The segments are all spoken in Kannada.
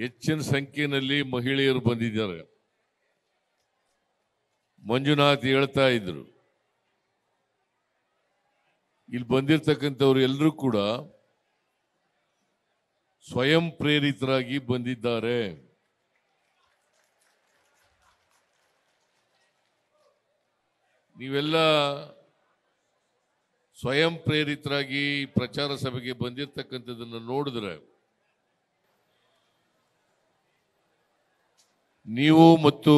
ಹೆಚ್ಚಿನ ಸಂಖ್ಯೆಯಲ್ಲಿ ಮಹಿಳೆಯರು ಬಂದಿದ್ದಾರೆ ಮಂಜುನಾಥ್ ಹೇಳ್ತಾ ಇದ್ರು ಇಲ್ಲಿ ಬಂದಿರ್ತಕ್ಕಂಥವ್ರು ಎಲ್ಲರೂ ಕೂಡ ಸ್ವಯಂ ಪ್ರೇರಿತರಾಗಿ ಬಂದಿದ್ದಾರೆ ನೀವೆಲ್ಲ ಸ್ವಯಂ ಪ್ರೇರಿತರಾಗಿ ಪ್ರಚಾರ ಸಭೆಗೆ ಬಂದಿರತಕ್ಕಂಥದ್ದನ್ನು ನೋಡಿದ್ರೆ ನೀವು ಮತ್ತು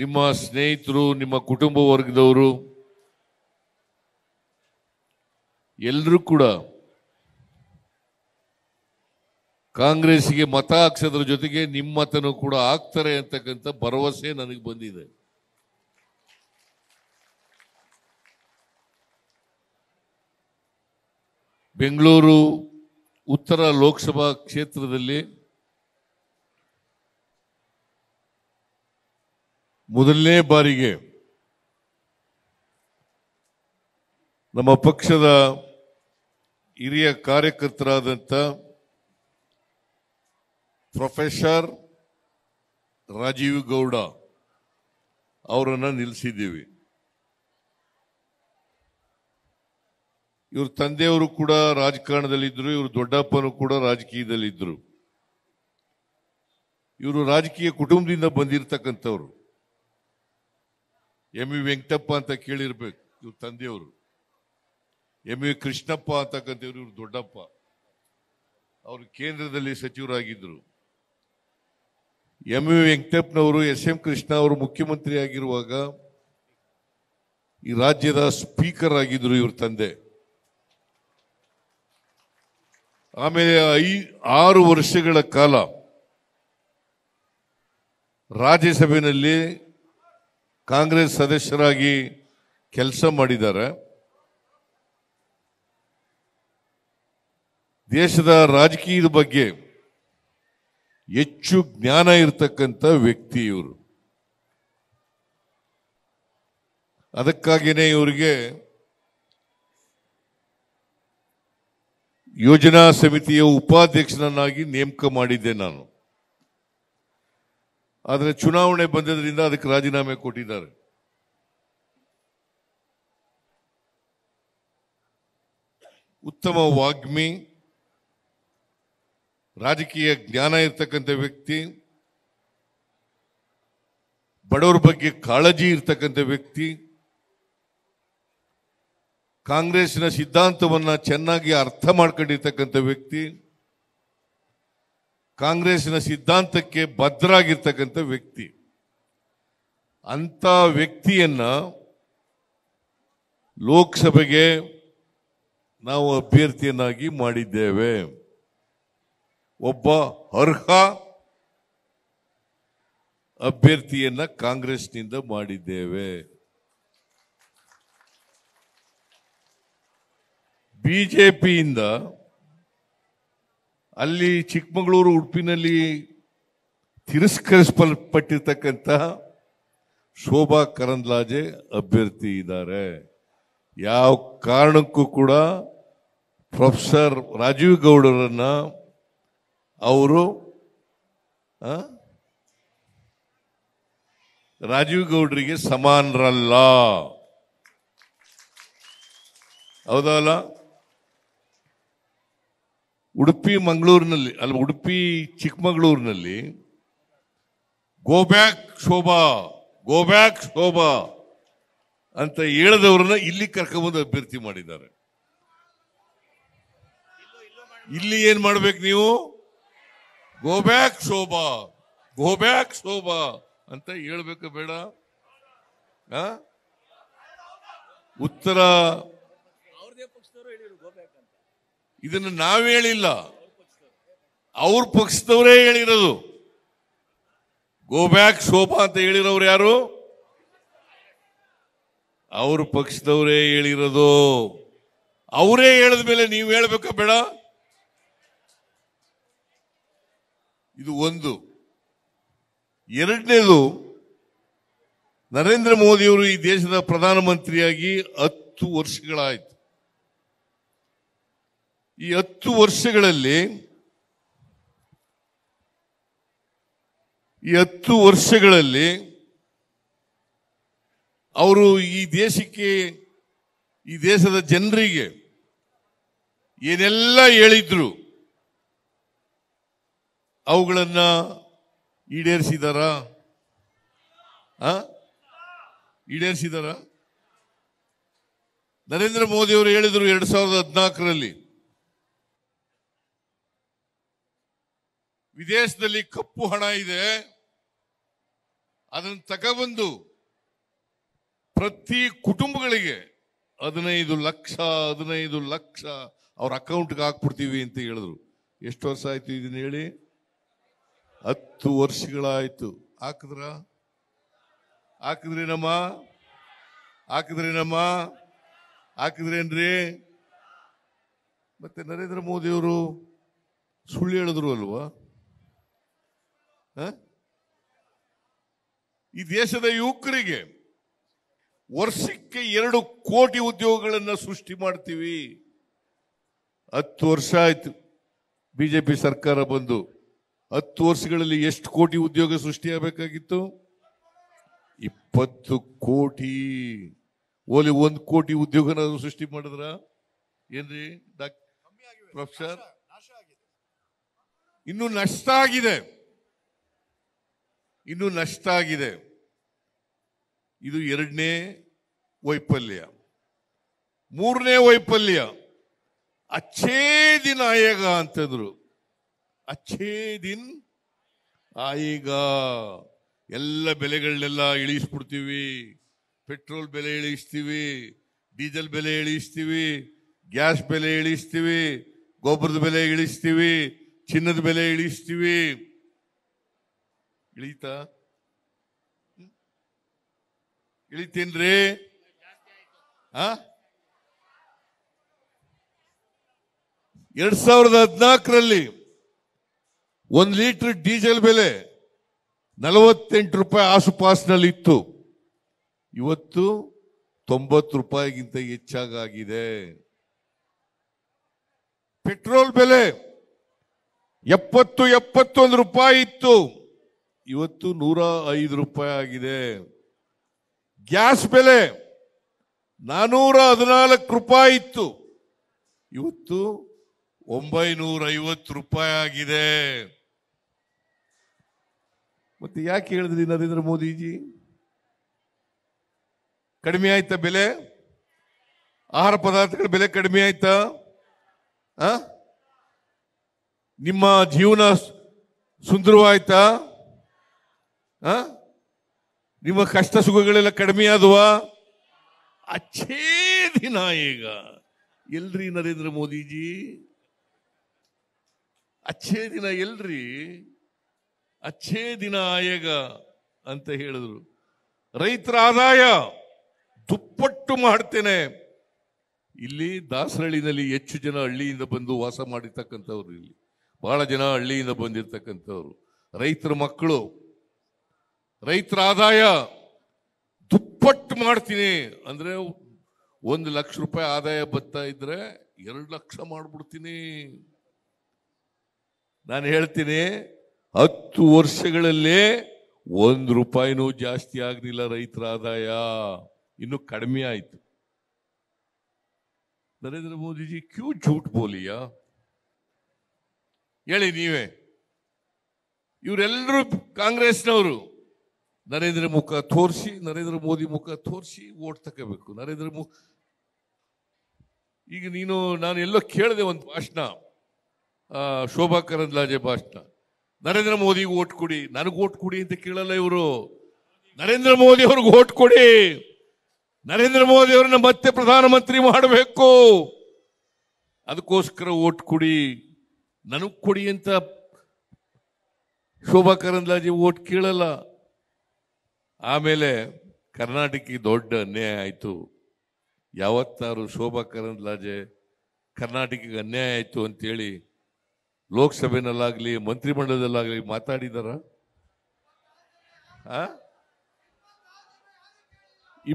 ನಿಮ್ಮ ಸ್ನೇಹಿತರು ನಿಮ್ಮ ಕುಟುಂಬ ವರ್ಗದವರು ಎಲ್ಲರೂ ಕೂಡ ಕಾಂಗ್ರೆಸ್ಗೆ ಮತ ಹಾಕ್ಸೋದ್ರ ಜೊತೆಗೆ ನಿಮ್ಮ ಮತನು ಕೂಡ ಆಗ್ತಾರೆ ಅಂತಕ್ಕಂಥ ಭರವಸೆ ನನಗೆ ಬಂದಿದೆ ಬೆಂಗಳೂರು ಉತ್ತರ ಲೋಕಸಭಾ ಕ್ಷೇತ್ರದಲ್ಲಿ ಮೊದಲನೇ ಬಾರಿಗೆ ನಮ್ಮ ಪಕ್ಷದ ಹಿರಿಯ ಕಾರ್ಯಕರ್ತರಾದಂಥ ಪ್ರೊಫೆಸರ್ ರಾಜೀವ್ ಗೌಡ ಅವರನ್ನು ನಿಲ್ಲಿಸಿದ್ದೀವಿ ಇವ್ರ ತಂದೆಯವರು ಕೂಡ ರಾಜಕಾರಣದಲ್ಲಿದ್ದರು ಇವರು ದೊಡ್ಡಪ್ಪನು ಕೂಡ ರಾಜಕೀಯದಲ್ಲಿದ್ದರು ಇವರು ರಾಜಕೀಯ ಕುಟುಂಬದಿಂದ ಬಂದಿರತಕ್ಕಂಥವ್ರು ಎಂ ವಿ ವೆಂಕಟಪ್ಪ ಅಂತ ಕೇಳಿರ್ಬೇಕು ಇವ್ರ ತಂದೆಯವರು ಎಂ ವಿ ಕೃಷ್ಣಪ್ಪ ಅಂತಕ್ಕಂಥವ್ರು ಇವ್ರು ದೊಡ್ಡಪ್ಪ ಅವರು ಕೇಂದ್ರದಲ್ಲಿ ಸಚಿವರಾಗಿದ್ದರು ಎಂ ವಿ ವೆಂಕಟಪ್ಪನವರು ಎಸ್ ಎಂ ಕೃಷ್ಣ ಅವರು ಮುಖ್ಯಮಂತ್ರಿ ಆಗಿರುವಾಗ ಈ ರಾಜ್ಯದ ಸ್ಪೀಕರ್ ಆಗಿದ್ದರು ಇವ್ರ ತಂದೆ ಆಮೇಲೆ ಐ ಆರು ವರ್ಷಗಳ ಕಾಲ ರಾಜ್ಯಸಭೆಯಲ್ಲಿ ಕಾಂಗ್ರೆಸ್ ಸದಸ್ಯರಾಗಿ ಕೆಲಸ ಮಾಡಿದ್ದಾರೆ ದೇಶದ ರಾಜಕೀಯದ ಬಗ್ಗೆ ಹೆಚ್ಚು ಜ್ಞಾನ ಇರತಕ್ಕಂಥ ವ್ಯಕ್ತಿ ಇವರು ಅದಕ್ಕಾಗಿಯೇ ಇವರಿಗೆ ಯೋಜನಾ ಸಮಿತಿಯ ಉಪಾಧ್ಯಕ್ಷನನ್ನಾಗಿ ನೇಮಕ ಮಾಡಿದ್ದೆ ನಾನು ಆದರೆ ಚುನಾವಣೆ ಬಂದಿದ್ದರಿಂದ ಅದಕ್ಕೆ ರಾಜೀನಾಮೆ ಕೊಟ್ಟಿದ್ದಾರೆ ಉತ್ತಮ ವಾಗ್ಮಿ ರಾಜಕೀಯ ಜ್ಞಾನ ಇರ್ತಕ್ಕಂಥ ವ್ಯಕ್ತಿ ಬಡವರ ಬಗ್ಗೆ ಕಾಳಜಿ ಇರ್ತಕ್ಕಂಥ ವ್ಯಕ್ತಿ ಕಾಂಗ್ರೆಸ್ನ ಸಿದ್ಧಾಂತವನ್ನು ಚೆನ್ನಾಗಿ ಅರ್ಥ ಮಾಡ್ಕೊಂಡಿರ್ತಕ್ಕಂಥ ವ್ಯಕ್ತಿ ಕಾಂಗ್ರೆಸ್ನ ಸಿದ್ಧಾಂತಕ್ಕೆ ಭದ್ರಾಗಿರ್ತಕ್ಕಂಥ ವ್ಯಕ್ತಿ ಅಂತ ವ್ಯಕ್ತಿಯನ್ನ ಲೋಕಸಭೆಗೆ ನಾವು ಅಭ್ಯರ್ಥಿಯನ್ನಾಗಿ ಮಾಡಿದ್ದೇವೆ ಒಬ್ಬ ಅರ್ಹ ಅಭ್ಯರ್ಥಿಯನ್ನ ಕಾಂಗ್ರೆಸ್ನಿಂದ ಮಾಡಿದ್ದೇವೆ ಬಿಜೆಪಿಯಿಂದ ಅಲ್ಲಿ ಚಿಕ್ಕಮಗಳೂರು ಉಡುಪಿನಲ್ಲಿ ತಿರಸ್ಕರಿಸಲ್ಪಟ್ಟಿರ್ತಕ್ಕಂತಹ ಶೋಭಾ ಕರಂದ್ಲಾಜೆ ಅಭ್ಯರ್ಥಿ ಇದ್ದಾರೆ ಯಾವ ಕಾರಣಕ್ಕೂ ಕೂಡ ಪ್ರೊಫೆಸರ್ ರಾಜೀವ್ ಗೌಡರನ್ನ ಅವರು ರಾಜೀವ್ ಗೌಡರಿಗೆ ಸಮಾನರಲ್ಲ ಹೌದಲ್ಲ ಉಡುಪಿ ಮಂಗಳೂರಿನಲ್ಲಿ ಅಲ್ಲ ಉಡುಪಿ ಚಿಕ್ಕಮಗಳೂರಿನಲ್ಲಿ go back Shobha go back Shobha ಅಂತ ಹೇಳದವ್ರನ್ನ ಇಲ್ಲಿ ಕರ್ಕೊಂಬಂದು ಅಭ್ಯರ್ಥಿ ಮಾಡಿದ್ದಾರೆ ಇಲ್ಲಿ ಏನ್ ಮಾಡ್ಬೇಕು ನೀವು go back Shobha go back Shobha ಅಂತ ಹೇಳ್ಬೇಕು ಬೇಡ ಉತ್ತರ ಇದನ್ನು ನಾವು ಹೇಳಿಲ್ಲ ಅವ್ರ ಪಕ್ಷದವರೇ ಹೇಳಿರೋದು ಗೋ ಬ್ಯಾಕ್ ಶೋಭಾ ಅಂತ ಹೇಳಿರೋರು ಯಾರು ಅವ್ರ ಪಕ್ಷದವರೇ ಹೇಳಿರೋದು ಅವರೇ ಹೇಳಿದ ಮೇಲೆ ನೀವು ಹೇಳಬೇಕಾ ಬೇಡ ಇದು ಒಂದು ಎರಡನೇದು ನರೇಂದ್ರ ಮೋದಿಯವರು ಈ ದೇಶದ ಪ್ರಧಾನಮಂತ್ರಿಯಾಗಿ ಹತ್ತು ವರ್ಷಗಳಾಯಿತು ಈ ಹತ್ತು ವರ್ಷಗಳಲ್ಲಿ ಈ ಹತ್ತು ವರ್ಷಗಳಲ್ಲಿ ಅವರು ಈ ದೇಶಕ್ಕೆ ಈ ದೇಶದ ಜನರಿಗೆ ಏನೆಲ್ಲ ಹೇಳಿದ್ರು ಅವುಗಳನ್ನ ಈಡೇರಿಸಿದಾರ ಈಡೇರಿಸಿದಾರ ನರೇಂದ್ರ ಮೋದಿ ಅವರು ಹೇಳಿದರು ಎರಡ್ ಸಾವಿರದ ಹದಿನಾಲ್ಕರಲ್ಲಿ ವಿದೇಶದಲ್ಲಿ ಕಪ್ಪು ಹಣ ಇದೆ ಅದನ್ನು ತಗೊಬಂದು ಪ್ರತಿ ಕುಟುಂಬಗಳಿಗೆ ಹದಿನೈದು ಲಕ್ಷ ಹದಿನೈದು ಲಕ್ಷ ಅವ್ರ ಅಕೌಂಟ್ಗೆ ಹಾಕ್ಬಿಡ್ತೀವಿ ಅಂತ ಹೇಳಿದ್ರು ಎಷ್ಟು ವರ್ಷ ಆಯ್ತು ಇದನ್ನ ಹೇಳಿ ಹತ್ತು ವರ್ಷಗಳಾಯ್ತು ಹಾಕಿದ್ರ ನಮ್ಮ ಹಾಕಿದ್ರೆ ಏನ್ರಿ ಮತ್ತೆ ನರೇಂದ್ರ ಮೋದಿಯವರು ಸುಳ್ಳು ಹೇಳಿದ್ರು ಅಲ್ವಾ ಈ ದೇಶದ ಯುವಕರಿಗೆ ವರ್ಷಕ್ಕೆ ಎರಡು ಕೋಟಿ ಉದ್ಯೋಗಗಳನ್ನು ಸೃಷ್ಟಿ ಮಾಡ್ತೀವಿ ಹತ್ತು ವರ್ಷ ಆಯ್ತು ಬಿಜೆಪಿ ಸರ್ಕಾರ ಬಂದು ಹತ್ತು ವರ್ಷಗಳಲ್ಲಿ ಎಷ್ಟು ಕೋಟಿ ಉದ್ಯೋಗ ಸೃಷ್ಟಿಯಾಗಬೇಕಾಗಿತ್ತು ಇಪ್ಪತ್ತು ಕೋಟಿ ಓಲಿ ಒಂದು ಕೋಟಿ ಉದ್ಯೋಗನ ಸೃಷ್ಟಿ ಮಾಡಿದ್ರ ಏನ್ರಿ ಡಾಕ್ಟರ್ ಪ್ರೊಫೆಸರ್ ಇನ್ನು ನಷ್ಟ ಆಗಿದೆ ಇನ್ನೂ ನಷ್ಟ ಆಗಿದೆ ಇದು ಎರಡನೇ ವೈಫಲ್ಯ ಮೂರನೇ ವೈಫಲ್ಯ ಅಚ್ಛೇ ದಿನ ಆಯೇಗ ಅಂತಂದ್ರು ಅಚ್ಛೇ ದಿನ್ ಆಯೇಗ ಎಲ್ಲ ಬೆಲೆಗಳನ್ನೆಲ್ಲ ಇಳಿಸ್ಬಿಡ್ತೀವಿ ಪೆಟ್ರೋಲ್ ಬೆಲೆ ಇಳಿಸ್ತೀವಿ ಡೀಸೆಲ್ ಬೆಲೆ ಇಳಿಸ್ತೀವಿ ಗ್ಯಾಸ್ ಬೆಲೆ ಇಳಿಸ್ತೀವಿ ಗೊಬ್ಬರದ ಬೆಲೆ ಇಳಿಸ್ತೀವಿ ಚಿನ್ನದ ಬೆಲೆ ಇಳಿಸ್ತೀವಿ ಇಳಿತಾ ಇಳಿತೇನ್ರಿ ಎರಡ್ ಸಾವಿರದ ಹದಿನಾಲ್ಕರಲ್ಲಿ ಒಂದು ಲೀಟರ್ ಡೀಸೆಲ್ ಬೆಲೆ ನಲವತ್ತೆಂಟು ರೂಪಾಯಿ ಆಸುಪಾಸಿನಲ್ಲಿ ಇತ್ತು ಇವತ್ತು ತೊಂಬತ್ತು ರೂಪಾಯಿಗಿಂತ ಹೆಚ್ಚಾಗಿದೆ ಪೆಟ್ರೋಲ್ ಬೆಲೆ ಎಪ್ಪತ್ತು ಎಪ್ಪತ್ತೊಂದು ರೂಪಾಯಿ ಇತ್ತು ಇವತ್ತು ನೂರ ಐದು ರೂಪಾಯಿ ಆಗಿದೆ ಗ್ಯಾಸ್ ಬೆಲೆ ನಾನೂರ ಹದಿನಾಲ್ಕು ರೂಪಾಯಿ ಇತ್ತು ಇವತ್ತು ಒಂಬೈನೂರ ಐವತ್ತು ರೂಪಾಯಿ ಆಗಿದೆ ಮತ್ತೆ ಯಾಕೆ ಹೇಳಿದ್ರಿ ನರೇಂದ್ರ ಮೋದಿಜಿ ಕಡಿಮೆ ಆಯ್ತಾ ಬೆಲೆ ಆಹಾರ ಪದಾರ್ಥಗಳ ಬೆಲೆ ಕಡಿಮೆ ಆಯ್ತಾ ನಿಮ್ಮ ಜೀವನ ಸುಂದರವಾಯ್ತಾ ನಿಮ್ಮ ಕಷ್ಟ ಸುಖಗಳೆಲ್ಲ ಕಡಿಮೆ ಆದವಾ ಅಚ್ಚೇ ದಿನ ಈಗ ಎಲ್ರಿ ನರೇಂದ್ರ ಮೋದಿಜಿ ಅಚ್ಚೇ ದಿನ ಎಲ್ರಿ ಅಚ್ಚೇ ದಿನ ಆಯೇಗ ಅಂತ ಹೇಳಿದ್ರು ರೈತರ ಆದಾಯ ದುಪ್ಪಟ್ಟು ಮಾಡ್ತೇನೆ ಇಲ್ಲಿ ದಾಸರಳ್ಳಿನಲ್ಲಿ ಹೆಚ್ಚು ಜನ ಹಳ್ಳಿಯಿಂದ ಬಂದು ವಾಸ ಮಾಡಿರ್ತಕ್ಕಂಥವ್ರು ಇಲ್ಲಿ ಬಹಳ ಜನ ಹಳ್ಳಿಯಿಂದ ಬಂದಿರತಕ್ಕಂಥವ್ರು ರೈತರ ಮಕ್ಕಳು ರೈತರ ಆದಾಯ ದುಪ್ಪಟ್ಟು ಮಾಡ್ತೀನಿ ಅಂದರೆ ಒಂದು ಲಕ್ಷ ರೂಪಾಯಿ ಆದಾಯ ಬರ್ತಾ ಇದ್ರೆ ಎರಡು ಲಕ್ಷ ಮಾಡಿಬಿಡ್ತೀನಿ ನಾನು ಹೇಳ್ತೀನಿ ಹತ್ತು ವರ್ಷಗಳಲ್ಲಿ ಒಂದು ರೂಪಾಯಿನೂ ಜಾಸ್ತಿ ಆಗಲಿಲ್ಲ ರೈತರ ಆದಾಯ ಇನ್ನು ಕಡಿಮೆ ಆಯಿತು ನರೇಂದ್ರ ಮೋದಿಜಿ ಕ್ಯೂ ಝೂಟ್ ಬೋಲಿಯ ಹೇಳಿ ನೀವೇ ಇವರೆಲ್ಲರೂ ಕಾಂಗ್ರೆಸ್ನವರು ನರೇಂದ್ರ ಮುಖ ತೋರಿಸಿ ನರೇಂದ್ರ ಮೋದಿ ಮುಖ ತೋರಿಸಿ ಓಟ್ ತಗೋಬೇಕು ನರೇಂದ್ರ ಮುಖ ಈಗ ನೀನು ನಾನು ಎಲ್ಲೋ ಕೇಳಿದೆ ಒಂದು ಭಾಷಣ ಶೋಭಾ ಕರಂದ್ಲಾಜೆ ಭಾಷಣ ನರೇಂದ್ರ ಮೋದಿಗೆ ಓಟ್ ಕೊಡಿ ನನಗೆ ಓಟ್ ಕೊಡಿ ಅಂತ ಕೇಳಲ್ಲ ಇವರು ನರೇಂದ್ರ ಮೋದಿ ಅವ್ರಿಗೆ ಓಟ್ ಕೊಡಿ ನರೇಂದ್ರ ಮೋದಿ ಅವ್ರನ್ನ ಮತ್ತೆ ಪ್ರಧಾನಮಂತ್ರಿ ಮಾಡಬೇಕು ಅದಕ್ಕೋಸ್ಕರ ಓಟ್ ಕೊಡಿ ನನಗೆ ಕೊಡಿ ಅಂತ ಶೋಭಾ ಕರಂದ್ಲಾಜೆ ಓಟ್ ಕೇಳಲ್ಲ ಆಮೇಲೆ ಕರ್ನಾಟಕಕ್ಕೆ ದೊಡ್ಡ ಅನ್ಯಾಯ ಆಯಿತು ಯಾವತ್ತಾರು ಶೋಭಾ ಕರಂದ್ಲಾಜೆ ಕರ್ನಾಟಕಕ್ಕೆ ಅನ್ಯಾಯ ಆಯಿತು ಅಂತೇಳಿ ಲೋಕಸಭೆಯಲ್ಲಾಗಲಿ ಮಂತ್ರಿಮಂಡಲದಲ್ಲಾಗಲಿ ಮಾತಾಡಿದಾರ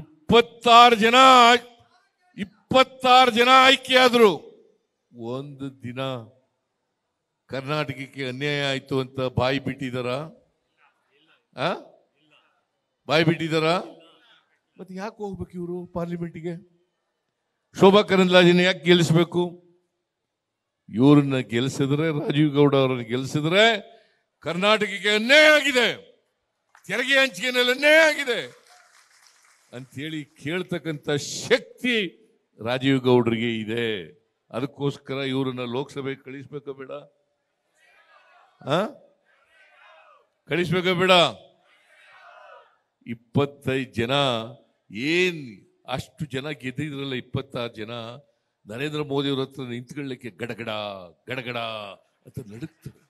ಇಪ್ಪತ್ತಾರು ಜನ ಇಪ್ಪತ್ತಾರು ಜನ ಆಯ್ಕೆಯಾದರು ಒಂದು ದಿನ ಕರ್ನಾಟಕಕ್ಕೆ ಅನ್ಯಾಯ ಆಯಿತು ಅಂತ ಬಾಯಿ ಬಿಟ್ಟಿದಾರ ಬಾಯ್ ಬಿಟ್ಟಿದಾರ ಮತ್ತೆ ಯಾಕೆ ಹೋಗ್ಬೇಕು ಇವರು ಪಾರ್ಲಿಮೆಂಟ್ಗೆ ಶೋಭಾ ಕರಂದ್ಲಾಜಿನ ಯಾಕೆ ಗೆಲ್ಲಿಸ್ಬೇಕು ಇವ್ರನ್ನ ಗೆಲ್ಲಿಸಿದ್ರೆ ರಾಜೀವ್ ಗೌಡ ಅವರನ್ನು ಗೆಲ್ಲಿಸಿದ್ರೆ ಕರ್ನಾಟಕಕ್ಕೆ ಅನ್ಯಾಯ ಆಗಿದೆ ತೆರಿಗೆ ಹಂಚಿಕೆನಲ್ಲಿ ಅನ್ಯಾಯ ಆಗಿದೆ ಅಂತೇಳಿ ಕೇಳ್ತಕ್ಕಂಥ ಶಕ್ತಿ ರಾಜೀವ್ ಗೌಡರಿಗೆ ಇದೆ ಅದಕ್ಕೋಸ್ಕರ ಇವ್ರನ್ನ ಲೋಕಸಭೆಗೆ ಕಳಿಸ್ಬೇಕ ಬೇಡ ಕಳಿಸ್ಬೇಕ ಬೇಡ ಇಪ್ಪತ್ತೈದು ಜನ ಏನ್ ಅಷ್ಟು ಜನ ಗೆದ್ದಿದ್ರಲ್ಲ ಇಪ್ಪತ್ತಾರು ಜನ ನರೇಂದ್ರ ಮೋದಿಯವ್ರ ಹತ್ರ ನಿಂತ್ಕೊಳ್ಳಿಕ್ಕೆ ಗಡಗಡ ಗಡಗಡ ಅಂತ ನಡುಕ್ತಾರೆ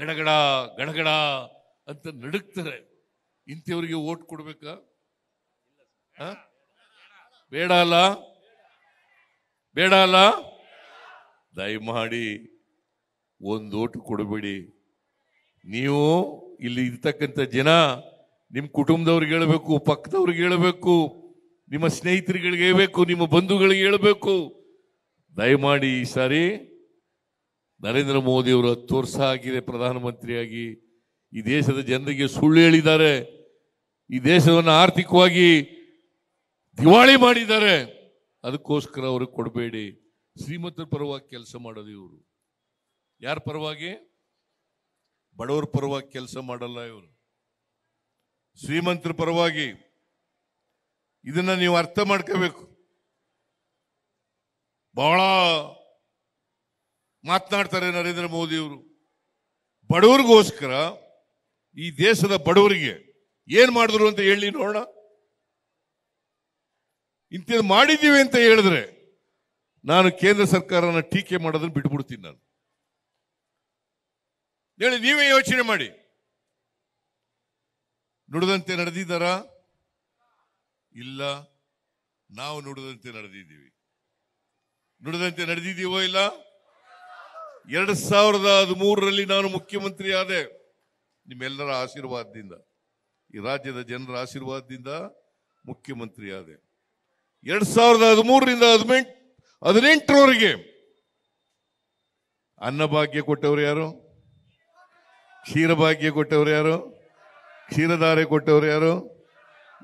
ಗಡಗಡ ಗಡಗಡ ಅಂತ ನಡುಕ್ತಾರೆ ಇಂಥವ್ರಿಗೆ ಓಟ್ ಕೊಡ್ಬೇಕಾ ಬೇಡ ಅಲ್ಲ ಬೇಡ ಅಲ್ಲ ದಯಮಾಡಿ ಒಂದು ಓಟು ಕೊಡಬೇಡಿ ನೀವು ಇಲ್ಲಿ ಇರ್ತಕ್ಕಂಥ ಜನ ನಿಮ್ಮ ಕುಟುಂಬದವ್ರಿಗೆ ಹೇಳಬೇಕು ಪಕ್ಕದವ್ರಿಗೆ ಹೇಳಬೇಕು ನಿಮ್ಮ ಸ್ನೇಹಿತರುಗಳಿಗೆ ಹೇಳಬೇಕು ನಿಮ್ಮ ಬಂಧುಗಳಿಗೆ ಹೇಳಬೇಕು ದಯಮಾಡಿ ಈ ಸಾರಿ ನರೇಂದ್ರ ಮೋದಿಯವರು ಹತ್ತು ವರ್ಷ ಆಗಿದೆ ಪ್ರಧಾನಮಂತ್ರಿಯಾಗಿ ಈ ದೇಶದ ಜನರಿಗೆ ಸುಳ್ಳು ಹೇಳಿದ್ದಾರೆ ಈ ದೇಶವನ್ನು ಆರ್ಥಿಕವಾಗಿ ದಿವಾಳಿ ಮಾಡಿದ್ದಾರೆ ಅದಕ್ಕೋಸ್ಕರ ಅವ್ರಿಗೆ ಕೊಡಬೇಡಿ ಶ್ರೀಮಂತರ ಪರವಾಗಿ ಕೆಲಸ ಮಾಡೋದು ಇವರು ಯಾರ ಪರವಾಗಿ ಬಡವರ ಪರವಾಗಿ ಕೆಲಸ ಮಾಡಲ್ಲ ಇವರು ಶ್ರೀಮಂತರ ಪರವಾಗಿ ಇದನ್ನ ನೀವು ಅರ್ಥ ಮಾಡ್ಕೋಬೇಕು ಬಹಳ ಮಾತನಾಡ್ತಾರೆ ನರೇಂದ್ರ ಮೋದಿಯವರು ಬಡವರಿಗೋಸ್ಕರ ಈ ದೇಶದ ಬಡವರಿಗೆ ಏನ್ ಮಾಡಿದ್ರು ಅಂತ ಹೇಳಿ ನೋಡೋಣ ಇಂಥದ್ದು ಮಾಡಿದ್ದೀವಿ ಅಂತ ಹೇಳಿದ್ರೆ ನಾನು ಕೇಂದ್ರ ಸರ್ಕಾರನ ಟೀಕೆ ಮಾಡೋದನ್ನು ಬಿಟ್ಬಿಡ್ತೀನಿ ನಾನು ಹೇಳಿ ನೀವೇ ಯೋಚನೆ ಮಾಡಿ ನುಡಿದಂತೆ ನಡೆದಿದ್ದಾರ ಇಲ್ಲ ನಾವು ನುಡಿದಂತೆ ನಡೆದಿದ್ದೀವಿ ನುಡಿದಂತೆ ನಡೆದಿದ್ದೀವೋ ಇಲ್ಲ ಎರಡ್ ಸಾವಿರದ ಹದಿಮೂರರಲ್ಲಿ ನಾನು ಮುಖ್ಯಮಂತ್ರಿ ಆದೆ ನಿಮ್ಮೆಲ್ಲರ ಆಶೀರ್ವಾದದಿಂದ ಈ ರಾಜ್ಯದ ಜನರ ಆಶೀರ್ವಾದದಿಂದ ಮುಖ್ಯಮಂತ್ರಿ ಆದೆ ಎರಡ್ ಸಾವಿರದ ಹದಿಮೂರರಿಂದ ಹದಿನೆಂಟು ಹದಿನೆಂಟರವರೆಗೆ ಅನ್ನಭಾಗ್ಯ ಕೊಟ್ಟವರು ಯಾರು ಕ್ಷೀರಭಾಗ್ಯ ಕೊಟ್ಟವರು ಯಾರು ಕ್ಷೀರಧಾರೆ ಕೊಟ್ಟವ್ರು ಯಾರು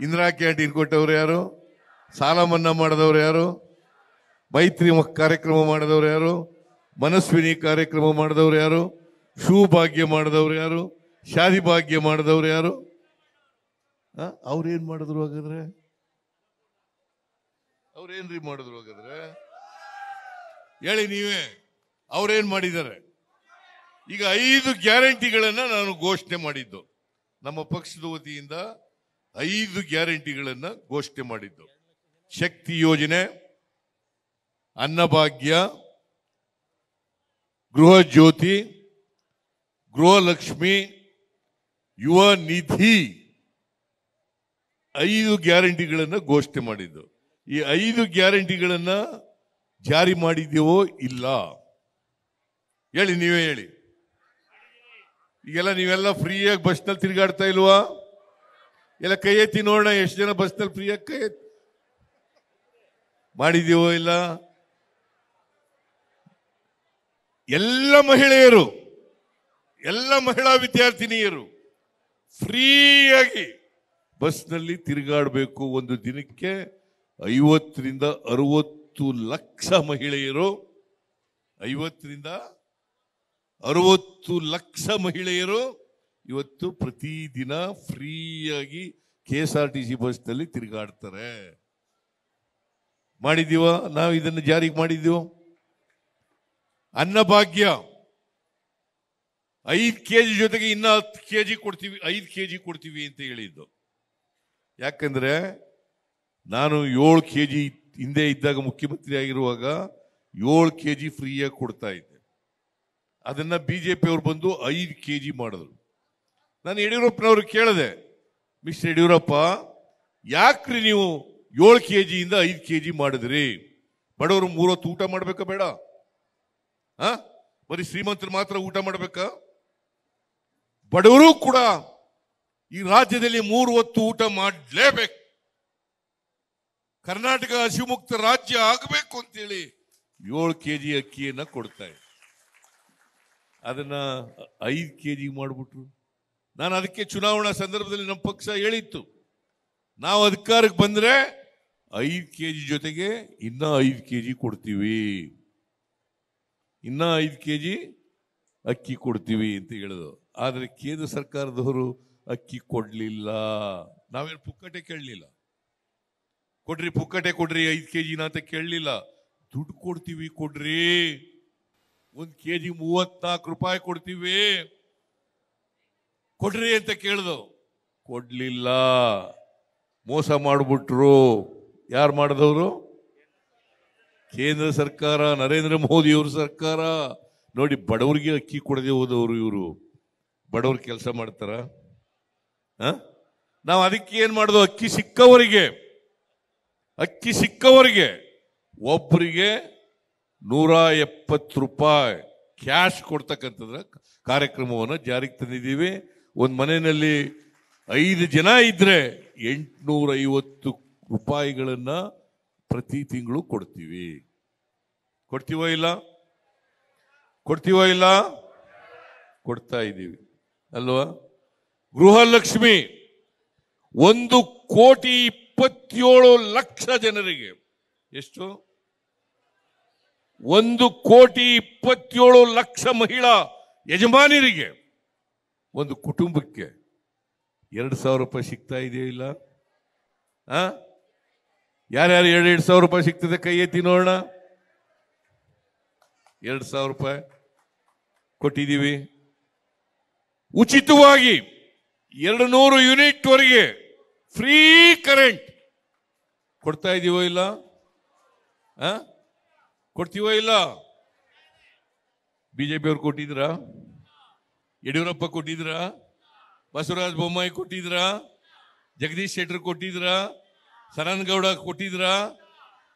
ಇಂದಿರಾ ಕ್ಯಾಂಟೀನ್ ಕೊಟ್ಟವ್ರು ಯಾರು ಸಾಲ ಮನ್ನಾ ಮಾಡಿದವರು ಯಾರು ಮೈತ್ರಿ ಕಾರ್ಯಕ್ರಮ ಮಾಡಿದವರು ಯಾರು ಮನಸ್ವಿನಿ ಕಾರ್ಯಕ್ರಮ ಮಾಡಿದವರು ಯಾರು ಶೂ ಭಾಗ್ಯ ಮಾಡಿದವರು ಯಾರು ಶಾದಿ ಭಾಗ್ಯ ಮಾಡಿದವರು ಯಾರು ಅವ್ರೇನ್ ಮಾಡಿದ್ರು ಹಾಗಾದ್ರೆ ಅವ್ರೇನ್ರಿ ಮಾಡಿದ್ರು ಹಾಗಾದ್ರೆ ಹೇಳಿ ನೀವೇ ಅವ್ರೇನ್ ಮಾಡಿದ್ದಾರೆ ಈಗ ಐದು ಗ್ಯಾರಂಟಿಗಳನ್ನ ನಾನು ಘೋಷಣೆ ಮಾಡಿದ್ದು ನಮ್ಮ ಪಕ್ಷದ ವತಿಯಿಂದ ಐದು ಗ್ಯಾರಂಟಿಗಳನ್ನು ಘೋಷಣೆ ಮಾಡಿದ್ದು ಶಕ್ತಿ ಯೋಜನೆ ಅನ್ನಭಾಗ್ಯ ಗೃಹ ಜ್ಯೋತಿ ಗೃಹಲಕ್ಷ್ಮಿ ಯುವ ನಿಧಿ ಐದು ಗ್ಯಾರಂಟಿಗಳನ್ನು ಘೋಷಣೆ ಮಾಡಿದ್ದು ಈ ಐದು ಗ್ಯಾರಂಟಿಗಳನ್ನು ಜಾರಿ ಮಾಡಿದ್ದೇವೋ ಇಲ್ಲ ಹೇಳಿ ನೀವೇ ಹೇಳಿ ಈಗೆಲ್ಲ ನೀವೆಲ್ಲ ಫ್ರೀಯಾಗಿ ಬಸ್ನಲ್ಲಿ ತಿರುಗಾಡ್ತಾ ಇಲ್ವಾ ಎಲ್ಲ ಕೈ ಎತ್ತಿ ನೋಡೋಣ ಎಷ್ಟು ಜನ ಬಸ್ನಲ್ಲಿ ಫ್ರೀಯಾಗಿ ಕೈ ಎತ್ತಿ ಮಾಡಿದೀವೋ ಇಲ್ಲ ಎಲ್ಲ ಮಹಿಳೆಯರು ಎಲ್ಲ ಮಹಿಳಾ ವಿದ್ಯಾರ್ಥಿನಿಯರು ಫ್ರೀಯಾಗಿ ಬಸ್ನಲ್ಲಿ ತಿರುಗಾಡಬೇಕು ಒಂದು ದಿನಕ್ಕೆ ಐವತ್ತರಿಂದ ಅರವತ್ತು ಲಕ್ಷ ಮಹಿಳೆಯರು ಐವತ್ತರಿಂದ ಅರವತ್ತು ಲಕ್ಷ ಮಹಿಳೆಯರು ಇವತ್ತು ಪ್ರತಿದಿನ ಫ್ರೀಯಾಗಿ K S R T C ಬಸ್ನಲ್ಲಿ ತಿರುಗಾಡ್ತಾರೆ ಮಾಡಿದ್ದೀವ ನಾವು ಇದನ್ನು ಜಾರಿಗೆ ಮಾಡಿದ್ದೀವ ಅನ್ನಭಾಗ್ಯ ಐದು ಕೆ ಜಿ ಜೊತೆಗೆ ಇನ್ನ ಹತ್ತು ಕೆ ಜಿ ಕೊಡ್ತೀವಿ ಐದು ಕೆ ಜಿ ಕೊಡ್ತೀವಿ ಅಂತ ಹೇಳಿದ್ದು ಯಾಕಂದ್ರೆ ನಾನು ಏಳು ಕೆ ಜಿ ಹಿಂದೆ ಇದ್ದಾಗ ಮುಖ್ಯಮಂತ್ರಿ ಆಗಿರುವಾಗ ಏಳು ಕೆ ಜಿ ಫ್ರೀಯಾಗಿ ಕೊಡ್ತಾ ಇದ್ದೆ ಅದನ್ನ ಬಿ ಜೆ ಪಿಯವ್ರು ಬಂದು ಐದು ಕೆ ಜಿ ಮಾಡಿದ್ರು ನಾನು ಯಡಿಯೂರಪ್ಪನವ್ರು ಕೇಳಿದೆ ಮಿಸ್ಟರ್ ಯಡಿಯೂರಪ್ಪ ಯಾಕ್ರಿ ನೀವು ಏಳು ಕೆ ಜಿಯಿಂದ ಐದು ಕೆ ಜಿ ಮಾಡಿದ್ರಿ ಬಡವರು ಮೂರೊತ್ತು ಊಟ ಮಾಡಬೇಕಾ ಬೇಡ ಆ ಬರೀ ಶ್ರೀಮಂತರು ಮಾತ್ರ ಊಟ ಮಾಡಬೇಕಾ ಬಡವರು ಕೂಡ ಈ ರಾಜ್ಯದಲ್ಲಿ ಮೂರು ಹೊತ್ತು ಊಟ ಮಾಡಲೇಬೇಕು ಕರ್ನಾಟಕ ಹಸಿಮುಕ್ತ ರಾಜ್ಯ ಆಗಬೇಕು ಅಂತೇಳಿ ಏಳು ಕೆ ಜಿ ಅಕ್ಕಿಯನ್ನು ಕೊಡ್ತಾ ಇದೆ ಅದನ್ನು ಐದು ಕೆ ಜಿ ಮಾಡಿಬಿಟ್ರು ನಾನು ಅದಕ್ಕೆ ಚುನಾವಣಾ ಸಂದರ್ಭದಲ್ಲಿ ನಮ್ಮ ಪಕ್ಷ ಹೇಳಿತ್ತು ನಾವು ಅಧಿಕಾರಕ್ಕೆ ಬಂದರೆ ಐದು ಕೆ ಜಿ ಜೊತೆಗೆ ಇನ್ನೂ ಐದು ಕೆ ಜಿ ಕೊಡ್ತೀವಿ ಇನ್ನ ಐದು ಕೆ ಜಿ ಅಕ್ಕಿ ಕೊಡ್ತೀವಿ ಅಂತ ಹೇಳಿದ್ರು ಆದರೆ ಕೇಂದ್ರ ಸರ್ಕಾರದವರು ಅಕ್ಕಿ ಕೊಡಲಿಲ್ಲ ನಾವೇನು ಪುಕ್ಕಟೆ ಕೇಳಲಿಲ್ಲ ಕೊಡ್ರಿ ಪುಕ್ಕಟೆ ಕೊಡ್ರಿ ಐದು ಕೆ ಜಿನ ಅಂತ ಕೇಳಲಿಲ್ಲ ದುಡ್ಡು ಕೊಡ್ತೀವಿ ಕೊಡ್ರಿ ಒಂದು ಕೆ ಜಿ ಮೂವತ್ನಾಲ್ಕು ರೂಪಾಯಿ ಕೊಡ್ತೀವಿ ಕೊಡ್ರಿ ಅಂತ ಕೇಳಿದವು ಕೊಡ್ಲಿಲ್ಲ ಮೋಸ ಮಾಡಿಬಿಟ್ರು ಯಾರು ಮಾಡಿದವರು ಕೇಂದ್ರ ಸರ್ಕಾರ ನರೇಂದ್ರ ಮೋದಿ ಸರ್ಕಾರ ನೋಡಿ ಬಡವರಿಗೆ ಅಕ್ಕಿ ಕೊಡದೆ ಹೋದವರು ಇವರು ಬಡವ್ರ ಕೆಲಸ ಮಾಡ್ತಾರ ನಾವು ಅದಕ್ಕೆ ಏನು ಮಾಡೋದು ಅಕ್ಕಿ ಸಿಕ್ಕವರಿಗೆ ಅಕ್ಕಿ ಸಿಕ್ಕವರಿಗೆ ಒಬ್ಬರಿಗೆ ನೂರ ಎಪ್ಪತ್ತು ರೂಪಾಯಿ ಕ್ಯಾಶ್ ಕೊಡ್ತಕ್ಕಂಥದ್ರ ಕಾರ್ಯಕ್ರಮವನ್ನು ಜಾರಿಗೆ ತಂದಿದ್ದೀವಿ ಒಂದು ಮನೆಯಲ್ಲಿ ಐದು ಜನ ಇದ್ದರೆ ಎಂಟುನೂರ ಐವತ್ತು ರೂಪಾಯಿಗಳನ್ನು ಪ್ರತಿ ತಿಂಗಳು ಕೊಡ್ತೀವಿ ಕೊಡ್ತೀವೋ ಇಲ್ಲ ಕೊಡ್ತೀವೋ ಇಲ್ಲ ಕೊಡ್ತಾ ಇದ್ದೀವಿ ಅಲ್ವಾ ಗೃಹಲಕ್ಷ್ಮಿ ಒಂದು ಕೋಟಿ ಇಪ್ಪತ್ತೇಳು ಲಕ್ಷ ಜನರಿಗೆ ಎಷ್ಟು ಒಂದು ಕೋಟಿ ಇಪ್ಪತ್ತೇಳು ಲಕ್ಷ ಮಹಿಳಾ ಯಜಮಾನರಿಗೆ ಒಂದು ಕುಟುಂಬಕ್ಕೆ ಎರಡು ಸಾವಿರ ರೂಪಾಯಿ ಸಿಗ್ತಾ ಇದೆಯೋ ಇಲ್ಲ ಆ ಯಾರ್ಯಾರು ಎರಡು ಸಾವಿರ ರೂಪಾಯಿ ಸಿಗ್ತದೆ ಕೈ ಎತ್ತಿ ನೋಡೋಣ ಎರಡು ಸಾವಿರ ರೂಪಾಯಿ ಕೊಟ್ಟಿದ್ದೀವಿ ಉಚಿತವಾಗಿ ಎರಡು ನೂರು ಯೂನಿಟ್ವರೆಗೆ ಫ್ರೀ ಕರೆಂಟ್ ಕೊಡ್ತಾ ಇದೀವೋ ಇಲ್ಲ ಆ ಕೊಡ್ತೀವೋ ಇಲ್ಲ ಬಿಜೆಪಿ ಅವ್ರು ಕೊಟ್ಟಿದ್ರಾ ಯಡಿಯೂರಪ್ಪ ಕೊಟ್ಟಿದ್ರಾ ಬಸವರಾಜ ಬೊಮ್ಮಾಯಿ ಕೊಟ್ಟಿದ್ರಾ ಜಗದೀಶ್ ಶೆಟ್ಟರ್ ಕೊಟ್ಟಿದ್ರಾ ಸರನ್ ಗೌಡ ಕೊಟ್ಟಿದ್ರಾ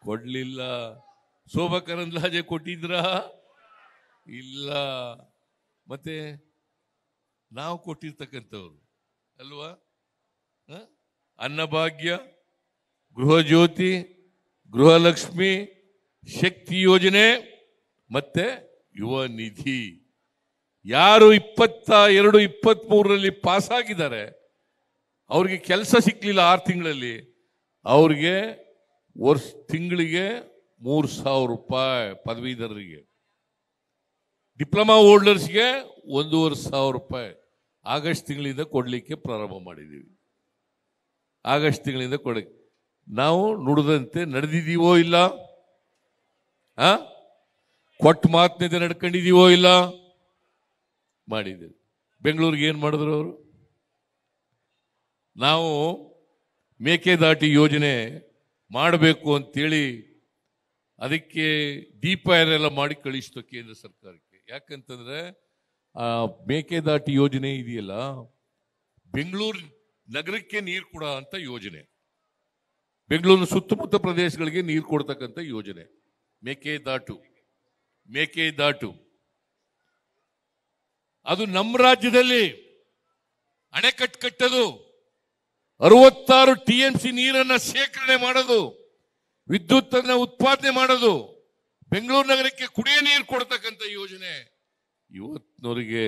ಕೊಡ್ಲಿಲ್ಲ ಶೋಭಾ ಕರಂದ್ಲಾಜೆ ಕೊಟ್ಟಿದ್ರಾ ಇಲ್ಲ ಮತ್ತೆ ನಾವು ಕೊಟ್ಟಿರ್ತಕ್ಕಂಥವ್ರು ಅಲ್ವಾ ಅನ್ನಭಾಗ್ಯ ಗೃಹಜ್ಯೋತಿ ಗೃಹಲಕ್ಷ್ಮಿ ಶಕ್ತಿ ಯೋಜನೆ ಮತ್ತೆ ಯುವ ನಿಧಿ ಯಾರು ಇಪ್ಪತ್ತ ಎರಡು ಇಪ್ಪತ್ತ್ ಮೂರರಲ್ಲಿ ಪಾಸ್ ಆಗಿದ್ದಾರೆ ಅವ್ರಿಗೆ ಕೆಲಸ ಸಿಕ್ಕಲಿಲ್ಲ ಆರು ತಿಂಗಳಲ್ಲಿ ಅವ್ರಿಗೆ ವರ್ಷ ತಿಂಗಳಿಗೆ ಮೂರು ಸಾವಿರ ರೂಪಾಯಿ ಪದವೀಧರರಿಗೆ ಡಿಪ್ಲೊಮಾ ಹೋಲ್ಡರ್ಸ್ಗೆ ಒಂದೂವರೆ ಸಾವಿರ ರೂಪಾಯಿ ಆಗಸ್ಟ್ ತಿಂಗಳಿಂದ ಕೊಡಲಿಕ್ಕೆ ಪ್ರಾರಂಭ ಮಾಡಿದ್ದೀವಿ ಆಗಸ್ಟ್ ತಿಂಗಳಿಂದ ಕೊಡಕ್ಕೆ ನಾವು ನುಡಿದಂತೆ ನಡೆದಿದ್ದೀವೋ ಇಲ್ಲ ಕೊಟ್ಟ ಮಾತಿನಿಂದ ನಡ್ಕೊಂಡಿದೀವೋ ಇಲ್ಲ ಮಾಡಿದ್ದೀವಿ ಬೆಂಗಳೂರಿಗೆ ಏನು ಮಾಡಿದ್ರು ಅವರು ನಾವು ಮೇಕೆದಾಟಿ ಯೋಜನೆ ಮಾಡಬೇಕು ಅಂತೇಳಿ ಅದಕ್ಕೆ ಎಲ್ಲ ಮಾಡಿ ಕಳಿಸ್ತು ಕೇಂದ್ರ ಸರ್ಕಾರಕ್ಕೆ ಯಾಕಂತಂದ್ರೆ ಆ ಮೇಕೆದಾಟಿ ಯೋಜನೆ ಇದೆಯಲ್ಲ ಬೆಂಗಳೂರು ನಗರಕ್ಕೆ ನೀರು ಕೊಡ ಅಂತ ಯೋಜನೆ ಬೆಂಗಳೂರಿನ ಸುತ್ತಮುತ್ತ ಪ್ರದೇಶಗಳಿಗೆ ನೀರು ಕೊಡ್ತಕ್ಕಂಥ ಯೋಜನೆ ಮೇಕೆದಾಟು ಮೇಕೆದಾಟು ಅದು ನಮ್ಮ ರಾಜ್ಯದಲ್ಲಿ ಅಣೆಕಟ್ಟು ಕಟ್ಟದು ಅರವತ್ತಾರು ಟಿ ಎಂ ಸಿ ನೀರನ್ನು ಶೇಖರಣೆ ಮಾಡೋದು ವಿದ್ಯುತ್ ಅನ್ನ ಉತ್ಪಾದನೆ ಮಾಡೋದು ಬೆಂಗಳೂರು ನಗರಕ್ಕೆ ಕುಡಿಯ ನೀರು ಕೊಡ್ತಕ್ಕಂಥ ಯೋಜನೆ ಇವತ್ತಿನವರಿಗೆ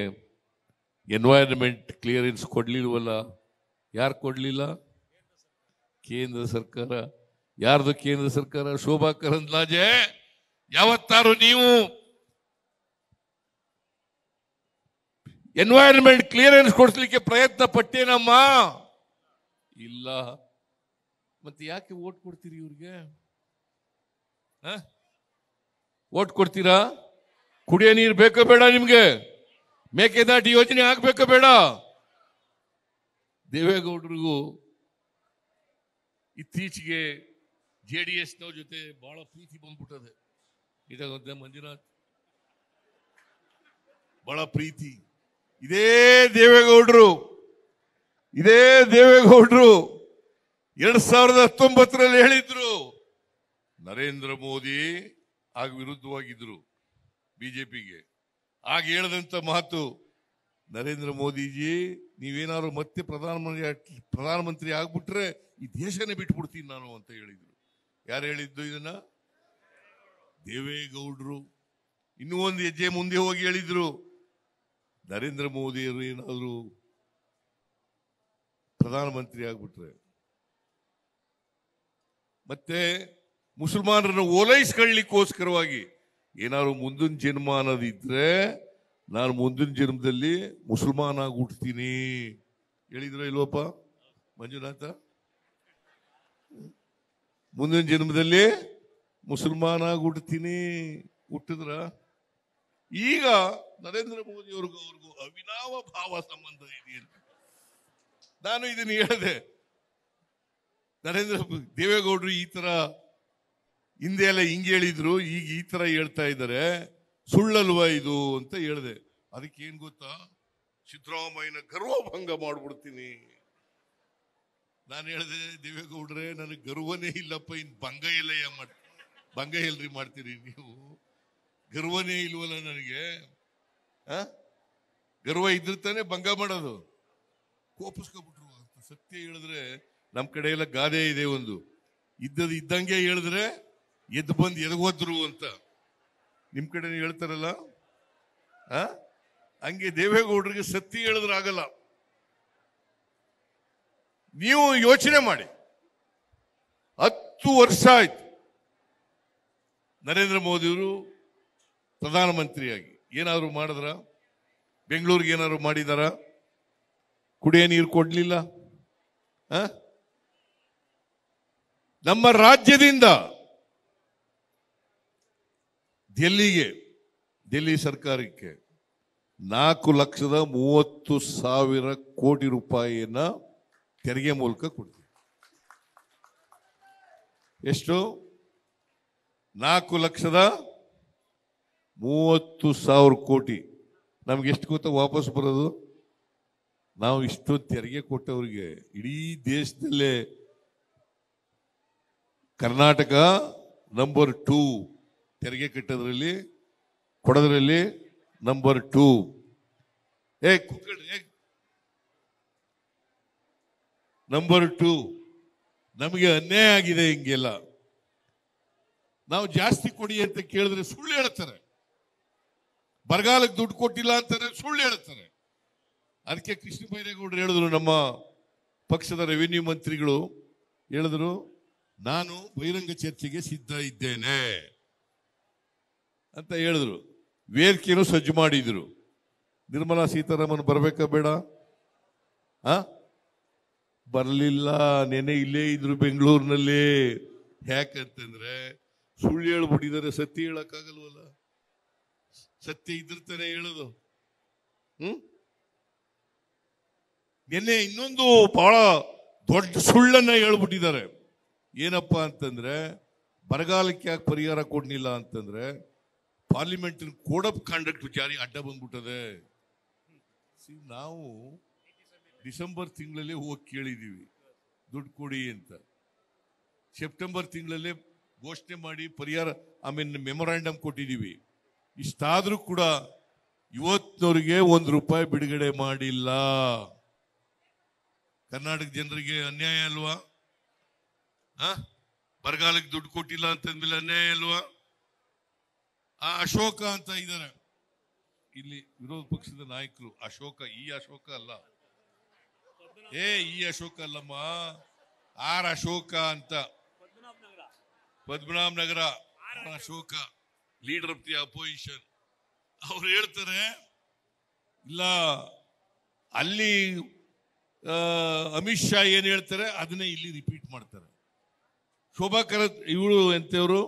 ಎನ್ವೈರನ್ಮೆಂಟ್ ಕ್ಲಿಯರೆನ್ಸ್ ಕೊಡ್ಲಿಲ್ವಲ್ಲ ಯಾರು ಕೊಡ್ಲಿಲ್ಲ ಕೇಂದ್ರ ಸರ್ಕಾರ ಯಾರ್ದು ಕೇಂದ್ರ ಸರ್ಕಾರ ಶೋಭಾ ಕರಂದ್ಲಾಜೆ ಯಾವತ್ತಾರು ನೀವು ಎನ್ವೈರನ್ಮೆಂಟ್ ಕ್ಲಿಯರೆನ್ಸ್ ಕೊಡಿಸ್ಲಿಕ್ಕೆ ಪ್ರಯತ್ನ ಪಟ್ಟೇನಮ್ಮ ಇಲ್ಲ ಮತ್ತೆ ಯಾಕೆ ಓಟ್ ಕೊಡ್ತೀರಿ ಇವ್ರಿಗೆ ಓಟ್ ಕೊಡ್ತೀರಾ ಕುಡಿಯ ನೀರು ಬೇಕೋ ಬೇಡ ನಿಮ್ಗೆ ಮೇಕೆದಾಟಿ ಯೋಜನೆ ಆಗ್ಬೇಕೋ ಬೇಡ ದೇವೇಗೌಡರಿಗೂ ಇತ್ತೀಚೆಗೆ ಜೆ ಡಿ ಜೊತೆ ಬಹಳ ಪ್ರೀತಿ ಬಂದ್ಬಿಟ್ಟದೆ ಇದಾಗುತ್ತೆ ಮಂಜುನಾಥ್ ಬಹಳ ಪ್ರೀತಿ ಇದೇ ದೇವೇಗೌಡರು ಇದೇ ದೇವೇಗೌಡರು ಎರಡ್ ಸಾವಿರದ ಹತ್ತೊಂಬತ್ತರಲ್ಲಿ ಹೇಳಿದ್ರು ನರೇಂದ್ರ ಮೋದಿ ಆಗ ವಿರುದ್ಧವಾಗಿದ್ರು ಬಿಜೆಪಿಗೆ ಆಗ ಹೇಳದಂತ ಮಾತು ನರೇಂದ್ರ ಮೋದಿಜಿ ನೀವೇನಾದ್ರು ಮತ್ತೆ ಪ್ರಧಾನಮಂತ್ರಿ ಪ್ರಧಾನಮಂತ್ರಿ ಆಗ್ಬಿಟ್ರೆ ಈ ದೇಶನೇ ಬಿಟ್ಬಿಡ್ತೀನಿ ನಾನು ಅಂತ ಹೇಳಿದ್ರು ಯಾರು ಹೇಳಿದ್ದು ಇದನ್ನ ದೇವೇಗೌಡರು ಇನ್ನೂ ಒಂದು ಹೆಜ್ಜೆ ಮುಂದೆ ಹೋಗಿ ಹೇಳಿದ್ರು ನರೇಂದ್ರ ಮೋದಿಯವರು ಏನಾದರೂ ಪ್ರಧಾನಮಂತ್ರಿ ಆಗ್ಬಿಟ್ರೆ ಮತ್ತೆ ಮುಸಲ್ಮಾನರನ್ನು ಓಲೈಸ್ಕೊಳ್ಳಿಕ್ಕೋಸ್ಕರವಾಗಿ ಏನಾದ್ರು ಮುಂದಿನ ಜನ್ಮ ಅನ್ನೋದಿದ್ರೆ ನಾನು ಮುಂದಿನ ಜನ್ಮದಲ್ಲಿ ಮುಸಲ್ಮಾನ ಆಗಿ ಹುಟ್ತೀನಿ ಹೇಳಿದ್ರ ಇಲ್ವಪ್ಪ ಮಂಜುನಾಥ ಮುಂದಿನ ಜನ್ಮದಲ್ಲಿ ಮುಸಲ್ಮಾನ ಹುಟ್ಟುತ್ತೀನಿ ಹುಟ್ಟಿದ್ರ ಈಗ ನರೇಂದ್ರ ಮೋದಿ ಅವ್ರಿಗೂ ಅವ್ರಿಗೂ ಅವಿನಾವ ಭಾವ ಸಂಬಂಧ ಇದೆಯಲ್ಲ ನಾನು ಇದನ್ನ ಹೇಳಿದೆ ನರೇಂದ್ರ ದೇವೇಗೌಡರು ಈ ತರ ಹಿಂದೆ ಎಲ್ಲ ಹಿಂಗೆ ಹೇಳಿದ್ರು ಈಗ ಈ ತರ ಹೇಳ್ತಾ ಇದ್ದಾರೆ ಸುಳ್ಳಲ್ವಾ ಇದು ಅಂತ ಹೇಳಿದೆ ಅದಕ್ಕೆ ಏನ್ ಗೊತ್ತಾ ಸಿದ್ದರಾಮಯ್ಯನ ಗರ್ವಭಂಗ ಮಾಡ್ಬಿಡ್ತೀನಿ ನಾನು ಹೇಳಿದೆ ದೇವೇಗೌಡ್ರೆ ನನಗೆ ಗರ್ವನೇ ಇಲ್ಲಪ್ಪ ಇನ್ ಭಂಗ ಇಲ್ಲಯ್ಯ ಮಾಡ್ ಭಂಗ ಇಲ್ರಿ ಮಾಡ್ತೀರಿ ನೀವು ಗರ್ವನೇ ಇಲ್ವಲ್ಲ ನನಗೆ ಆ ಗರ್ವ ಇದ್ರೆ ತಾನೇ ಭಂಗ ಮಾಡೋದು ಕೋಪಿಸ್ಕೊಬಿಟ್ರು ಅಂತ ಸತ್ಯ ಹೇಳಿದ್ರೆ ನಮ್ಮ ಕಡೆ ಎಲ್ಲ ಗಾದೆ ಇದೆ ಒಂದು ಇದ್ದದ್ದು ಇದ್ದಂಗೆ ಹೇಳಿದ್ರೆ ಎದ್ದು ಬಂದು ಎದಗೋದ್ರು ಅಂತ ನಿಮ್ ಕಡೆ ಹೇಳ್ತಾರಲ್ಲ ಹಂಗೆ ದೇವೇಗೌಡರಿಗೆ ಸತ್ಯ ಹೇಳಿದ್ರೆ ಆಗಲ್ಲ ನೀವು ಯೋಚನೆ ಮಾಡಿ ಹತ್ತು ವರ್ಷ ಆಯ್ತು ನರೇಂದ್ರ ಮೋದಿಯವರು ಪ್ರಧಾನಮಂತ್ರಿಯಾಗಿ ಏನಾದರೂ ಮಾಡಿದ್ರ ಬೆಂಗಳೂರಿಗೆ ಏನಾದ್ರು ಮಾಡಿದಾರ ಕುಡಿಯ ನೀರು ಕೊಡಲಿಲ್ಲ ನಮ್ಮ ರಾಜ್ಯದಿಂದ ದೆಲ್ಲಿಗೆ ದೆಲ್ಲಿ ಸರ್ಕಾರಕ್ಕೆ ನಾಲ್ಕು ಲಕ್ಷದ ಮೂವತ್ತು ಸಾವಿರ ಕೋಟಿ ರೂಪಾಯಿಯನ್ನ ತೆರಿಗೆ ಮೂಲಕ ಕೊಡ್ತೀವಿ ಎಷ್ಟು ನಾಲ್ಕು ಲಕ್ಷದ ಮೂವತ್ತು ಸಾವಿರ ಕೋಟಿ ನಮ್ಗೆ ಎಷ್ಟು ಗೊತ್ತಾ ವಾಪಸ್ ಬರೋದು ನಾವು ಇಷ್ಟು ತೆರಿಗೆ ಕೊಟ್ಟವ್ರಿಗೆ ಇಡೀ ದೇಶದಲ್ಲೇ ಕರ್ನಾಟಕ ನಂಬರ್ ಟೂ ತೆರಿಗೆ ಕಟ್ಟೋದ್ರಲ್ಲಿ ಕೊಡೋದ್ರಲ್ಲಿ ನಂಬರ್ ಟೂ ಏ ಕುತ್ಕೊಳ್ಳಿ ನಂಬರ್ ಟು ನಮಗೆ ಅನ್ಯಾಯ ಆಗಿದೆ ಹಿಂಗೆಲ್ಲ ನಾವು ಜಾಸ್ತಿ ಕೊಡಿ ಅಂತ ಕೇಳಿದ್ರೆ ಸುಳ್ಳು ಹೇಳ್ತಾರೆ ಬರಗಾಲಕ್ಕೆ ದುಡ್ಡು ಕೊಟ್ಟಿಲ್ಲ ಅಂತಾರೆ ಸುಳ್ಳು ಹೇಳ್ತಾರೆ ಅದಕ್ಕೆ ಕೃಷ್ಣ ಬೈರೇಗೌಡರು ಹೇಳಿದ್ರು ನಮ್ಮ ಪಕ್ಷದ ರೆವಿನ್ಯೂ ಮಂತ್ರಿಗಳು ಹೇಳಿದ್ರು ನಾನು ಬಹಿರಂಗ ಚರ್ಚೆಗೆ ಸಿದ್ಧ ಇದ್ದೇನೆ ಅಂತ ಹೇಳಿದ್ರು ವೇದಿಕೆಯನ್ನು ಸಜ್ಜು ಮಾಡಿದ್ರು ನಿರ್ಮಲಾ ಸೀತಾರಾಮನ್ ಬರಬೇಕಾ ಬೇಡ ಆ ಬರಲಿಲ್ಲ ನೆನೆ ಇಲ್ಲೇ ಇದ್ರು ಬೆಂಗಳೂರಿನಲ್ಲಿ ಯಾಕಂತಂದ್ರೆ ಸುಳ್ಳು ಹೇಳ್ಬಿಟ್ಟಿದ್ದಾರೆ ಸತ್ಯ ಹೇಳಕ್ಕಾಗಲ್ವಲ್ಲ ಸತ್ಯ ಇದ್ರತಾನೆ ಹೇಳೋದು ಹ್ಮ್ ನೆನ್ನೆ ಇನ್ನೊಂದು ಬಹಳ ದೊಡ್ಡ ಸುಳ್ಳನ್ನ ಹೇಳ್ಬಿಟ್ಟಿದ್ದಾರೆ ಏನಪ್ಪ ಅಂತಂದ್ರೆ ಬರಗಾಲಕ್ಕೆ ಯಾಕೆ ಪರಿಹಾರ ಕೊಡ್ಲಿಲ್ಲ ಅಂತಂದ್ರೆ ಪಾರ್ಲಿಮೆಂಟಿನ ಕೋಡ್ ಆಫ್ ಕಾಂಡಕ್ಟ್ ಜಾರಿ ಅಡ್ಡ ಬಂದ್ಬಿಟ್ಟದೆ ನಾವು ಡಿಸೆಂಬರ್ ತಿಂಗಳಲ್ಲೇ ಹೋಗಿ ಕೇಳಿದೀವಿ ದುಡ್ಡು ಕೊಡಿ ಅಂತ ಸೆಪ್ಟೆಂಬರ್ ತಿಂಗಳಲ್ಲೇ ಘೋಷಣೆ ಮಾಡಿ ಪರಿಹಾರ ಆಮೇಲೆ ಮೆಮೊರಾಂಡಮ್ ಕೊಟ್ಟಿದ್ದೀವಿ ಇಷ್ಟಾದರೂ ಕೂಡ ಇವತ್ತಿನವ್ರಿಗೆ ಒಂದು ರೂಪಾಯಿ ಬಿಡುಗಡೆ ಮಾಡಿಲ್ಲ ಕರ್ನಾಟಕ ಜನರಿಗೆ ಅನ್ಯಾಯ ಅಲ್ವಾ ಆ ಬರಗಾಲಕ್ಕೆ ದುಡ್ಡು ಕೊಟ್ಟಿಲ್ಲ ಅಂತಂದ್ಮೇಲೆ ಅನ್ಯಾಯ ಅಲ್ವಾ ಆ ಅಶೋಕ ಅಂತ ಇದ್ದಾರೆ ಇಲ್ಲಿ ವಿರೋಧ ಪಕ್ಷದ ನಾಯಕರು ಅಶೋಕ ಈ ಅಶೋಕ ಅಲ್ಲ ಏ ಈ ಅಶೋಕ ಅಲ್ಲಮ್ಮ ಆರ್ ಅಶೋಕ ಅಂತ Padmanabha Nagar Ashoka leader of the opposition ಅವ್ರು ಹೇಳ್ತಾರೆ ಇಲ್ಲ ಅಲ್ಲಿ ಅಮಿತ್ ಶಾ ಏನ್ ಹೇಳ್ತಾರೆ ಅದನ್ನೇ ಇಲ್ಲಿ ರಿಪೀಟ್ ಮಾಡ್ತಾರೆ ಶೋಭಾ ಕರ ಇವಳು ಎಂತವ್ರು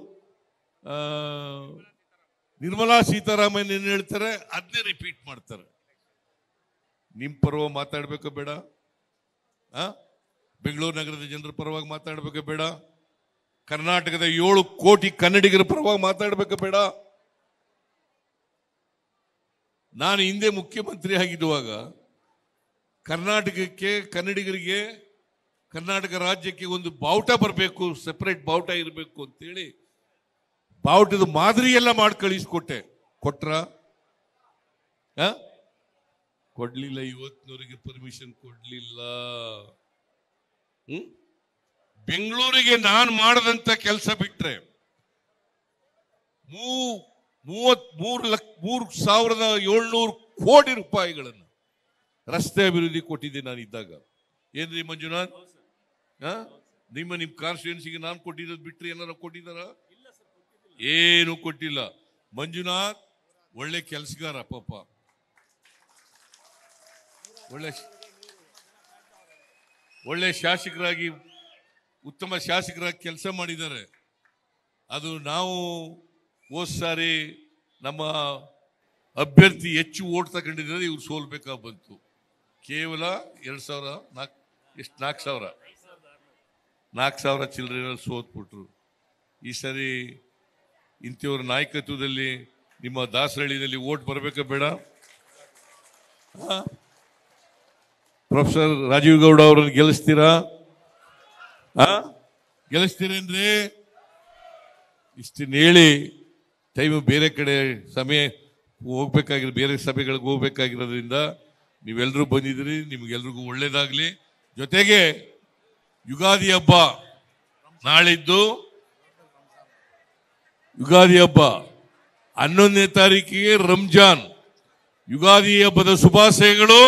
ನಿರ್ಮಲಾ ಸೀತಾರಾಮನ್ ಏನ್ ಹೇಳ್ತಾರೆ ಅದನ್ನೇ ರಿಪೀಟ್ ಮಾಡ್ತಾರೆ ನಿಮ್ ಪರ್ವ ಮಾತಾಡ್ಬೇಕು ಬೇಡ ಬೆಂಗಳೂರು ನಗರದ ಜನರ ಪರವಾಗಿ ಮಾತಾಡಬೇಕು ಬೇಡ ಕರ್ನಾಟಕದ ಏಳು ಕೋಟಿ ಕನ್ನಡಿಗರ ಪರವಾಗಿ ಮಾತಾಡಬೇಕು ಬೇಡ ನಾನು ಹಿಂದೆ ಮುಖ್ಯಮಂತ್ರಿ ಆಗಿದ್ದುವಾಗ ಕರ್ನಾಟಕಕ್ಕೆ ಕನ್ನಡಿಗರಿಗೆ ಕರ್ನಾಟಕ ರಾಜ್ಯಕ್ಕೆ ಒಂದು ಬಾವುಟ ಬರಬೇಕು ಸೆಪರೇಟ್ ಬಾವುಟ ಇರಬೇಕು ಅಂತೇಳಿ ಬಾವುಟದ ಮಾದರಿ ಎಲ್ಲ ಮಾಡಿ ಕಳಿಸ್ಕೊಟ್ಟೆ ಕೊಟ್ರ ಕೊಡ್ಲಿಲ್ಲ ಇವತ್ತಿನವರಿಗೆ ಪರ್ಮಿಷನ್ ಕೊಡ್ಲಿಲ್ಲ ಹ್ಮ್ ಬೆಂಗಳೂರಿಗೆ ನಾನು ಮಾಡದಂತ ಕೆಲಸ ಬಿಟ್ರೆ ಮೂರು ಲಕ್ಷ ಮೂರು ಸಾವಿರದ ಏಳ್ನೂರು ಕೋಟಿ ರೂಪಾಯಿಗಳನ್ನು ರಸ್ತೆ ಅಭಿವೃದ್ಧಿ ಕೊಟ್ಟಿದ್ದೆ ನಾನು ಇದ್ದಾಗ ಏನ್ರಿ ಮಂಜುನಾಥ್ ನಿಮ್ಮ ನಿಮ್ಮ ಕಾನ್ಸ್ಟಿಟ್ಯೂನ್ಸಿಗೆ ನಾನು ಕೊಟ್ಟಿರೋದು ಬಿಟ್ರೆ ಏನಾರ ಕೊಟ್ಟಿದ್ದಾರ ಏನು ಕೊಟ್ಟಿಲ್ಲ ಮಂಜುನಾಥ್ ಒಳ್ಳೆ ಕೆಲಸಗಾರ ಪಾಪ ಒಳ್ಳೆ ಒಳ್ಳೆ ಶಾಸಕರಾಗಿ ಉತ್ತಮ ಶಾಸಕರಾಗಿ ಕೆಲಸ ಮಾಡಿದ್ದಾರೆ ಅದು ನಾವು ಹೋದ್ ಸಾರಿ ನಮ್ಮ ಅಭ್ಯರ್ಥಿ ಹೆಚ್ಚು ಓಟ್ ತಗೊಂಡಿದ್ರೆ ಇವ್ರು ಸೋಲ್ಬೇಕಾ ಬಂತು ಕೇವಲ ಎರಡು ಸಾವಿರ ನಾಲ್ಕು ಎಷ್ಟು ನಾಲ್ಕು ಸಾವಿರ ನಾಲ್ಕು ಸಾವಿರ ಚಿಲ್ಲರೆ ಸೋತ್ಬಿಟ್ರು ಈ ಸರಿ ಇಂಥವ್ರ ನಾಯಕತ್ವದಲ್ಲಿ ನಿಮ್ಮ ದಾಸರಹಳ್ಳಿಯಲ್ಲಿ ಓಟ್ ಬರಬೇಕಾ ಬೇಡ ಪ್ರೊಫೆಸರ್ ರಾಜೀವ್ ಗೌಡ ಅವರನ್ನು ಗೆಲ್ಲಿಸ್ತೀರಾ ಗೆಲ್ಲಿಸ್ತೀರೇನ್ರಿ ಇಷ್ಟನ್ನು ಹೇಳಿ ಟೈಮ್ ಬೇರೆ ಕಡೆ ಸಮಯ ಹೋಗ್ಬೇಕಾಗಿರೋ ಬೇರೆ ಸಭೆಗಳಿಗೆ ಹೋಗ್ಬೇಕಾಗಿರೋದ್ರಿಂದ ನೀವೆಲ್ಲರೂ ಬಂದಿದ್ದೀರಿ ನಿಮ್ಗೆಲ್ರಿಗೂ ಒಳ್ಳೇದಾಗಲಿ ಜೊತೆಗೆ ಯುಗಾದಿ ಹಬ್ಬ ನಾಳಿದ್ದು ಯುಗಾದಿ ಹಬ್ಬ ಹನ್ನೊಂದನೇ ತಾರೀಕಿಗೆ ರಂಜಾನ್ ಯುಗಾದಿ ಹಬ್ಬದ ಶುಭಾಶಯಗಳು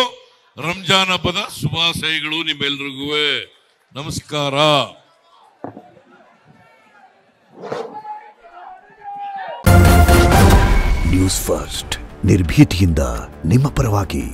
ರಂಜಾನ್ ಹಬ್ಬದ ಶುಭಾಶಯಗಳು ನಿಮ್ಮೆಲ್ರಿಗೂ ನಮಸ್ಕಾರ ನ್ಯೂಸ್ ಫಸ್ಟ್ ನಿರ್ಭೀತಿಯಿಂದ ನಿಮ್ಮ ಪರವಾಗಿ